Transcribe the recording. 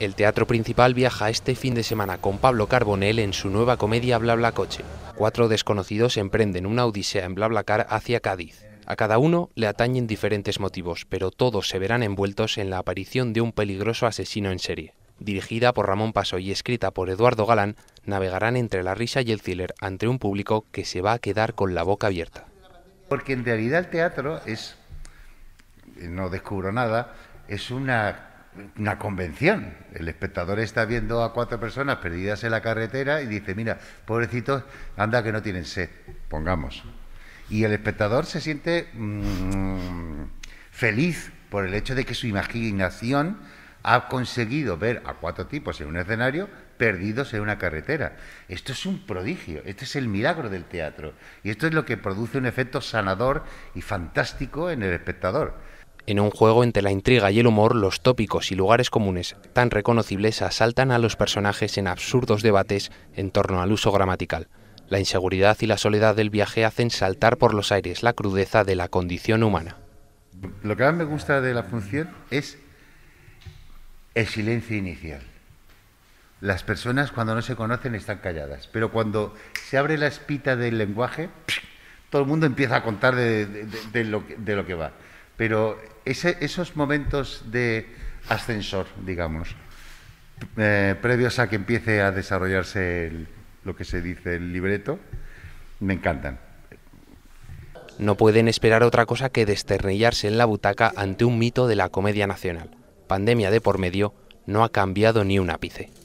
El teatro principal viaja este fin de semana con Pablo Carbonell en su nueva comedia Bla Coche. Cuatro desconocidos emprenden una odisea en Blablacar hacia Cádiz. A cada uno le atañen diferentes motivos, pero todos se verán envueltos en la aparición de un peligroso asesino en serie. Dirigida por Ramón Paso y escrita por Eduardo Galán, navegarán entre la risa y el thriller ante un público que se va a quedar con la boca abierta. Porque en realidad el teatro es, no descubro nada, es una una convención. El espectador está viendo a cuatro personas perdidas en la carretera y dice, mira, pobrecitos, anda que no tienen sed, pongamos. Y el espectador se siente mm, feliz por el hecho de que su imaginación ha conseguido ver a cuatro tipos en un escenario perdidos en una carretera. Esto es un prodigio, este es el milagro del teatro. Y esto es lo que produce un efecto sanador y fantástico en el espectador. En un juego entre la intriga y el humor, los tópicos y lugares comunes tan reconocibles asaltan a los personajes en absurdos debates en torno al uso gramatical. La inseguridad y la soledad del viaje hacen saltar por los aires la crudeza de la condición humana. Lo que más me gusta de la función es el silencio inicial. Las personas cuando no se conocen están calladas, pero cuando se abre la espita del lenguaje, todo el mundo empieza a contar de, de lo que va. Pero esos momentos de ascensor, digamos, eh, previos a que empiece a desarrollarse lo que se dice el libreto, me encantan. No pueden esperar otra cosa que desternillarse en la butaca ante un mito de la comedia nacional. Pandemia de por medio no ha cambiado ni un ápice.